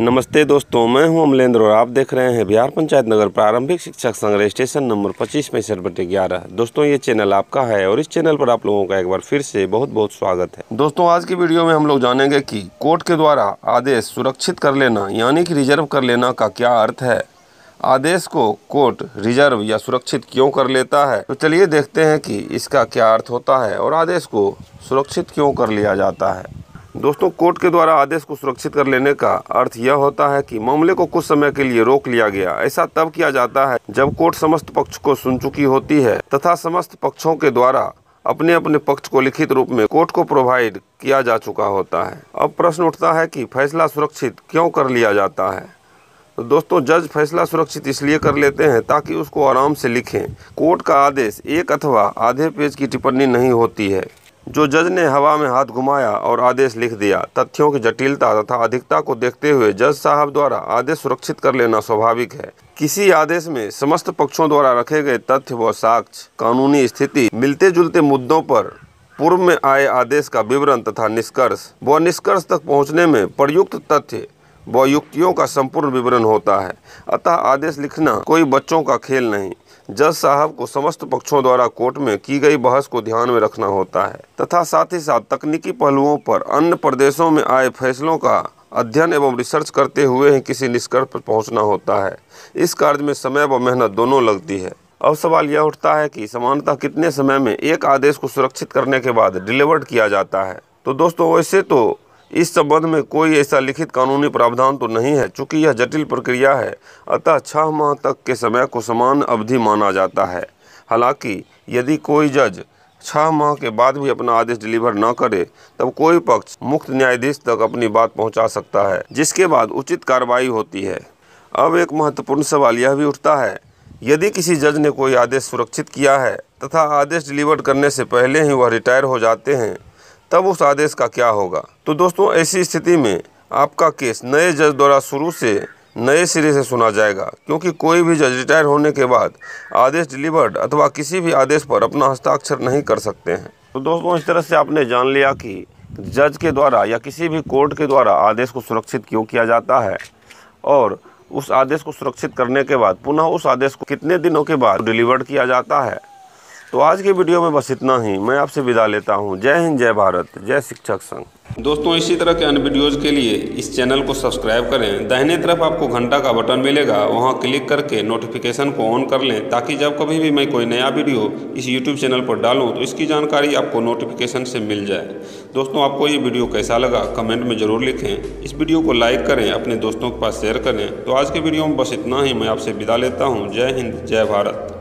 नमस्ते दोस्तों मैं हूं अमलेंद्र और आप देख रहे हैं बिहार पंचायत नगर प्रारंभिक शिक्षक संघ स्टेशन नंबर पच्चीस पैंसठ बटे ग्यारह दोस्तों ये चैनल आपका है और इस चैनल पर आप लोगों का एक बार फिर से बहुत बहुत स्वागत है दोस्तों आज की वीडियो में हम लोग जानेंगे कि कोर्ट के द्वारा आदेश सुरक्षित कर लेना यानी कि रिजर्व कर लेना का क्या अर्थ है आदेश को कोर्ट रिजर्व या सुरक्षित क्यों कर लेता है तो चलिए देखते हैं कि इसका क्या अर्थ होता है और आदेश को सुरक्षित क्यों कर लिया जाता है दोस्तों कोर्ट के द्वारा आदेश को सुरक्षित कर लेने का अर्थ यह होता है कि मामले को कुछ समय के लिए रोक लिया गया ऐसा तब किया जाता है जब कोर्ट समस्त पक्ष को सुन चुकी होती है तथा समस्त पक्षों के द्वारा अपने अपने पक्ष को लिखित रूप में कोर्ट को प्रोवाइड किया जा चुका होता है अब प्रश्न उठता है कि फैसला सुरक्षित क्यों कर लिया जाता है तो दोस्तों जज फैसला सुरक्षित इसलिए कर लेते हैं ताकि उसको आराम से लिखें कोर्ट का आदेश एक अथवा आधे पेज की टिप्पणी नहीं होती है जो जज ने हवा में हाथ घुमाया और आदेश लिख दिया तथ्यों की जटिलता तथा अधिकता को देखते हुए जज साहब द्वारा आदेश सुरक्षित कर लेना स्वाभाविक है किसी आदेश में समस्त पक्षों द्वारा रखे गए तथ्य व साक्ष्य कानूनी स्थिति मिलते जुलते मुद्दों पर पूर्व में आए आदेश का विवरण तथा निष्कर्ष व निष्कर्ष तक पहुँचने में प्रयुक्त तथ्य व युक्तियों का संपूर्ण विवरण होता है अतः आदेश लिखना कोई बच्चों का खेल नहीं जज साहब को समस्त पक्षों द्वारा कोर्ट में की गई बहस को ध्यान में रखना होता है तथा साथ ही साथ तकनीकी पहलुओं पर अन्य प्रदेशों में आए फैसलों का अध्ययन एवं रिसर्च करते हुए ही किसी निष्कर्ष पर पहुंचना होता है इस कार्य में समय व मेहनत दोनों लगती है अब सवाल यह उठता है कि समानता कितने समय में एक आदेश को सुरक्षित करने के बाद डिलीवर्ड किया जाता है तो दोस्तों वैसे तो इस संबंध में कोई ऐसा लिखित कानूनी प्रावधान तो नहीं है चूँकि यह जटिल प्रक्रिया है अतः छः माह तक के समय को समान अवधि माना जाता है हालांकि यदि कोई जज छः माह के बाद भी अपना आदेश डिलीवर न करे तब कोई पक्ष मुक्त न्यायाधीश तक अपनी बात पहुंचा सकता है जिसके बाद उचित कार्रवाई होती है अब एक महत्वपूर्ण सवाल यह भी उठता है यदि किसी जज ने कोई आदेश सुरक्षित किया है तथा आदेश डिलीवर करने से पहले ही वह रिटायर हो जाते हैं तब उस आदेश का क्या होगा तो दोस्तों ऐसी स्थिति में आपका केस नए जज द्वारा शुरू से नए सिरे से सुना जाएगा क्योंकि कोई भी जज रिटायर होने के बाद आदेश डिलीवर्ड अथवा किसी भी आदेश पर अपना हस्ताक्षर नहीं कर सकते हैं तो दोस्तों इस तरह से आपने जान लिया कि जज के द्वारा या किसी भी कोर्ट के द्वारा आदेश को सुरक्षित क्यों किया जाता है और उस आदेश को सुरक्षित करने के बाद पुनः उस आदेश को कितने दिनों के बाद डिलीवर्ड किया जाता है तो आज के वीडियो में बस इतना ही मैं आपसे विदा लेता हूँ जय हिंद जय भारत जय शिक्षक संघ दोस्तों इसी तरह के अन्य वीडियोज़ के लिए इस चैनल को सब्सक्राइब करें दाहिने तरफ आपको घंटा का बटन मिलेगा वहाँ क्लिक करके नोटिफिकेशन को ऑन कर लें ताकि जब कभी भी मैं कोई नया वीडियो इस यूट्यूब चैनल पर डालूँ तो इसकी जानकारी आपको नोटिफिकेशन से मिल जाए दोस्तों आपको ये वीडियो कैसा लगा कमेंट में ज़रूर लिखें इस वीडियो को लाइक करें अपने दोस्तों के पास शेयर करें तो आज के वीडियो में बस इतना ही मैं आपसे विदा लेता हूँ जय हिंद जय भारत